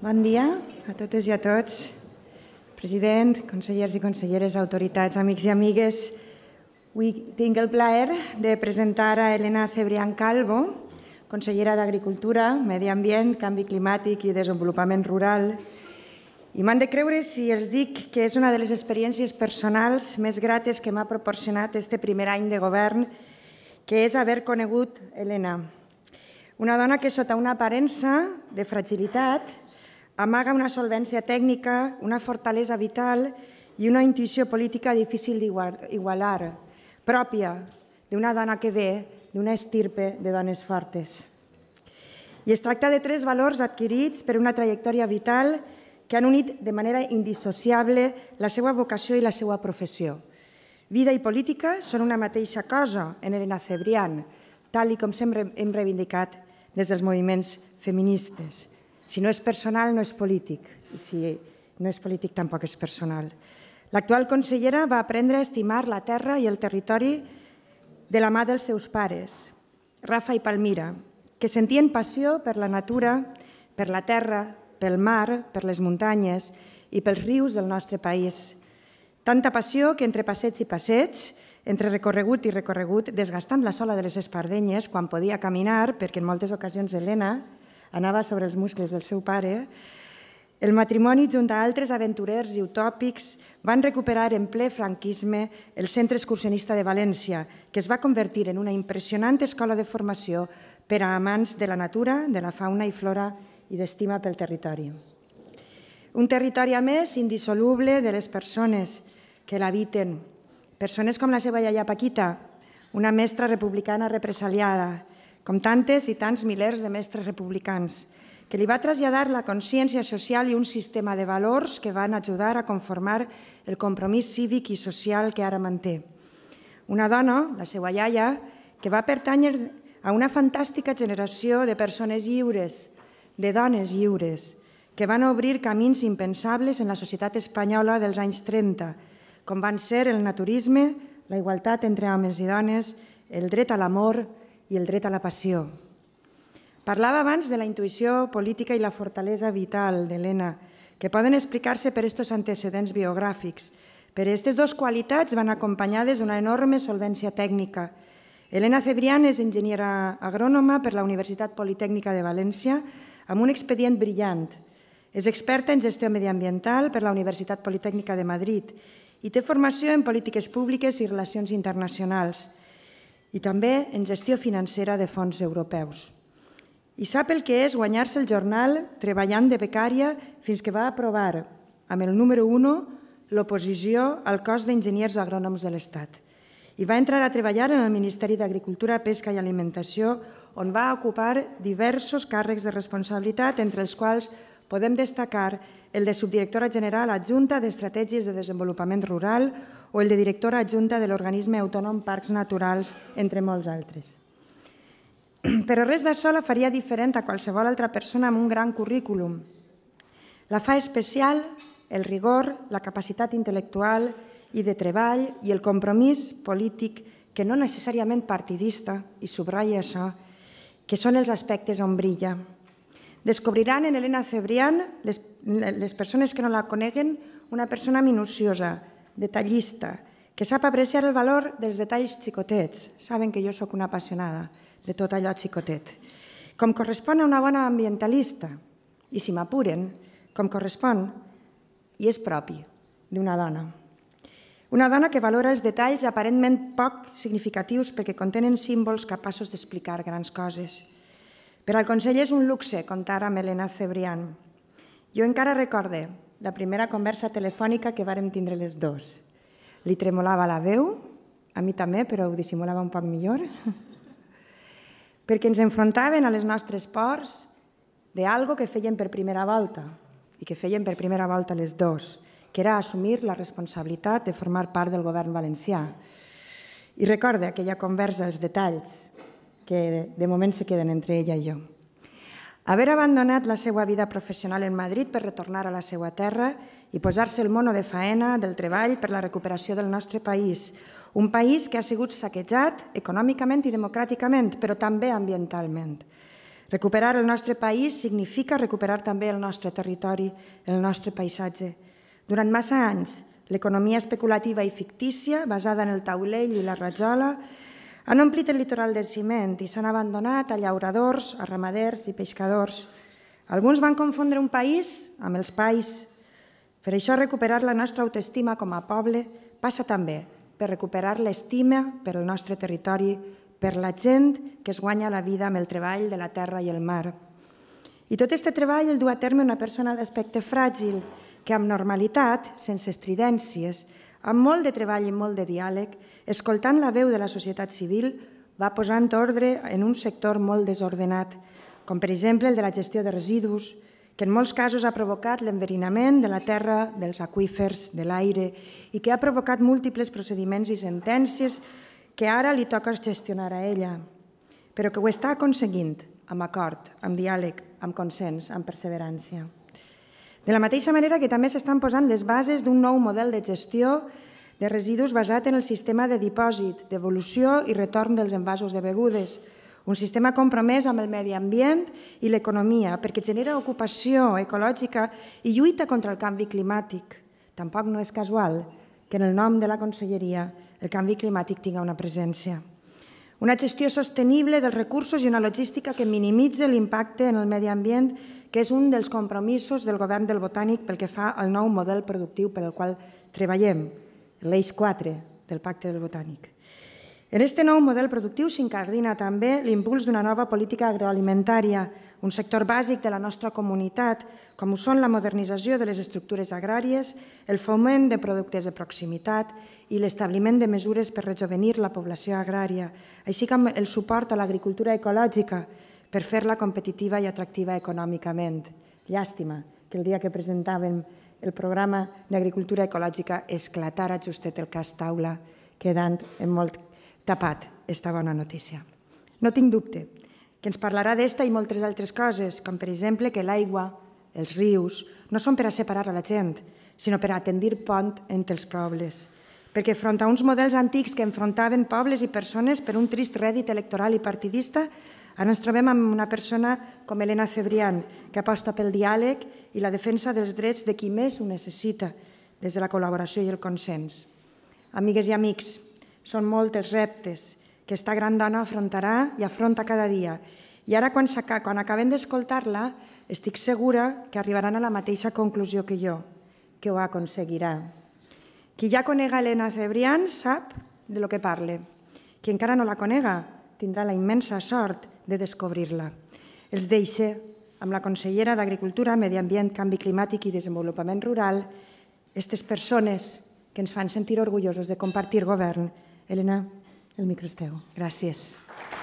Bon dia a totes i a tots. President, consellers i conselleres, autoritats, amics i amigues, avui tinc el plaer de presentar a Elena Cebrián Calvo, consellera d'Agricultura, Medi Ambient, Canvi Climàtic i Desenvolupament Rural. I m'han de creure si els dic que és una de les experiències personals més grates que m'ha proporcionat este primer any de govern, que és haver conegut Elena. Una dona que sota una aparença de fragilitat amaga una solvència tècnica, una fortalesa vital i una intuïció política difícil d'igualar, pròpia d'una dona que ve d'una estirpe de dones fortes. I es tracta de tres valors adquirits per una trajectòria vital que han unit de manera indissociable la seva vocació i la seva professió. Vida i política són una mateixa cosa en Elena Cebrián, tal i com sempre hem reivindicat des dels moviments feministes. Si no és personal, no és polític. I si no és polític, tampoc és personal. L'actual consellera va aprendre a estimar la terra i el territori de la mà dels seus pares, Rafa i Palmira, que sentien passió per la natura, per la terra, pel mar, per les muntanyes i pels rius del nostre país. Tanta passió que entre passeig i passeig, entre recorregut i recorregut, desgastant la sola de les espardenyes quan podia caminar, perquè en moltes ocasions Helena, anava sobre els muscles del seu pare, el matrimoni, junt a altres aventurers i utòpics, van recuperar en ple franquisme el Centre Excursionista de València, que es va convertir en una impressionant escola de formació per a amants de la natura, de la fauna i flora i d'estima pel territori. Un territori, a més, indissoluble de les persones que l'habiten. Persones com la seva iaia Paquita, una mestra republicana represaliada, com tantes i tants milers de mestres republicans, que li va traslladar la consciència social i un sistema de valors que van ajudar a conformar el compromís cívic i social que ara manté. Una dona, la seva iaia, que va pertànyer a una fantàstica generació de persones lliures, de dones lliures, que van obrir camins impensables en la societat espanyola dels anys 30, com van ser el naturisme, la igualtat entre homes i dones, el dret a l'amor, i el dret a la passió. Parlava abans de la intuïció política i la fortalesa vital d'Helena, que poden explicar-se per aquests antecedents biogràfics. Per aquestes dues qualitats van acompanyades d'una enorme solvència tècnica. Helena Cebrián és enginyera agrònoma per la Universitat Politècnica de València amb un expedient brillant. És experta en gestió mediambiental per la Universitat Politècnica de Madrid i té formació en polítiques públiques i relacions internacionals – i també en gestió financera de fons europeus. I sap el que és guanyar-se el jornal treballant de becària fins que va aprovar, amb el número 1, l'oposició al cos d'enginyers agrònoms de l'Estat. I va entrar a treballar en el Ministeri d'Agricultura, Pesca i Alimentació, on va ocupar diversos càrrecs de responsabilitat, entre els quals podem destacar el de subdirectora general adjunta d'Estratègies de Desenvolupament Rural o el de directora adjunta de l'Organisme Autònom Parcs Naturals, entre molts altres. Però res d'això la faria diferent a qualsevol altra persona amb un gran currículum. La fa especial el rigor, la capacitat intel·lectual i de treball i el compromís polític que no necessàriament partidista, i subratlla això, que són els aspectes on brilla. Descobriran en Helena Cebrián, les, les persones que no la coneguen, una persona minuciosa, detallista, que sap apreciar el valor dels detalls xicotets. Saben que jo sóc una apassionada de tot allò xicotet. Com correspon a una bona ambientalista, i si m'apuren, com correspon, i és propi d'una dona. Una dona que valora els detalls aparentment poc significatius perquè contenen símbols capaços d'explicar grans coses. Per al Consell és un luxe comptar amb Helena Cebrián. Jo encara recorde la primera conversa telefònica que vàrem tindre les dos. Li tremolava la veu, a mi també, però ho dissimulava un poc millor, perquè ens enfrontaven a les nostres pors de algo que feien per primera volta, i que feien per primera volta les dos, que era assumir la responsabilitat de formar part del govern valencià. I recorda aquella conversa, els detalls, que de moment se queden entre ella i jo. Haver abandonat la seva vida professional en Madrid per retornar a la seva terra i posar-se el mono de faena del treball per la recuperació del nostre país, un país que ha sigut saquejat econòmicament i democràticament, però també ambientalment. Recuperar el nostre país significa recuperar també el nostre territori, el nostre paisatge. Durant massa anys, l'economia especulativa i fictícia, basada en el taulell i la rajola, han omplit el litoral de ciment i s'han abandonat a llauradors, a ramaders i pescadors. Alguns van confondre un país amb els païs. Per això recuperar la nostra autoestima com a poble passa també per recuperar l'estima per al nostre territori, per la gent que es guanya la vida amb el treball de la terra i el mar. I tot aquest treball el du a terme una persona d'aspecte fràgil, que amb normalitat, sense estridències, amb molt de treball i molt de diàleg, escoltant la veu de la societat civil, va posant ordre en un sector molt desordenat, com per exemple el de la gestió de residus, que en molts casos ha provocat l'enverinament de la terra, dels aquífers, de l'aire, i que ha provocat múltiples procediments i sentències que ara li toca gestionar a ella, però que ho està aconseguint amb acord, amb diàleg, amb consens, amb perseverància. De la mateixa manera que també s'estan posant les bases d'un nou model de gestió de residus basat en el sistema de dipòsit, devolució i retorn dels envasos de begudes, un sistema compromès amb el medi ambient i l'economia perquè genera ocupació ecològica i lluita contra el canvi climàtic. Tampoc no és casual que en el nom de la conselleria el canvi climàtic tinga una presència una gestió sostenible dels recursos i una logística que minimitzi l'impacte en el medi ambient, que és un dels compromisos del govern del Botànic pel que fa al nou model productiu per al qual treballem, l'eix 4 del Pacte del Botànic. En aquest nou model productiu s'incardina també l'impuls d'una nova política agroalimentària, un sector bàsic de la nostra comunitat, com ho són la modernització de les estructures agràries, el foment de productes de proximitat i l'establiment de mesures per rejovenir la població agrària, així com el suport a l'agricultura ecològica per fer-la competitiva i atractiva econòmicament. Llàstima que el dia que presentàvem el programa d'agricultura ecològica esclatara justet el cas taula, quedant en molt tapat esta bona notícia. No tinc dubte que ens parlarà d'esta i moltes altres coses, com per exemple que l'aigua, els rius, no són per a separar a la gent, sinó per a tendir pont entre els pobles, perquè front a uns models antics que enfrontaven pobles i persones per un trist rèdit electoral i partidista, ara ens trobem amb una persona com Helena Cebrián, que aposta pel diàleg i la defensa dels drets de qui més ho necessita, des de la col·laboració i el consens. Amigues i amics, són molts els reptes que esta gran dona afrontarà i afronta cada dia. I ara, quan, quan acabem d'escoltar-la, estic segura que arribaran a la mateixa conclusió que jo, que ho aconseguirà. Qui ja conega Helena Cebrián sap de lo que parle. Qui encara no la conega tindrà la immensa sort de descobrir-la. Els deixe amb la consellera d'Agricultura, Medi Ambient, Canvi Climàtic i Desenvolupament Rural, aquestes persones que ens fan sentir orgullosos de compartir govern Elena, el micro és teu. Gràcies. Gràcies.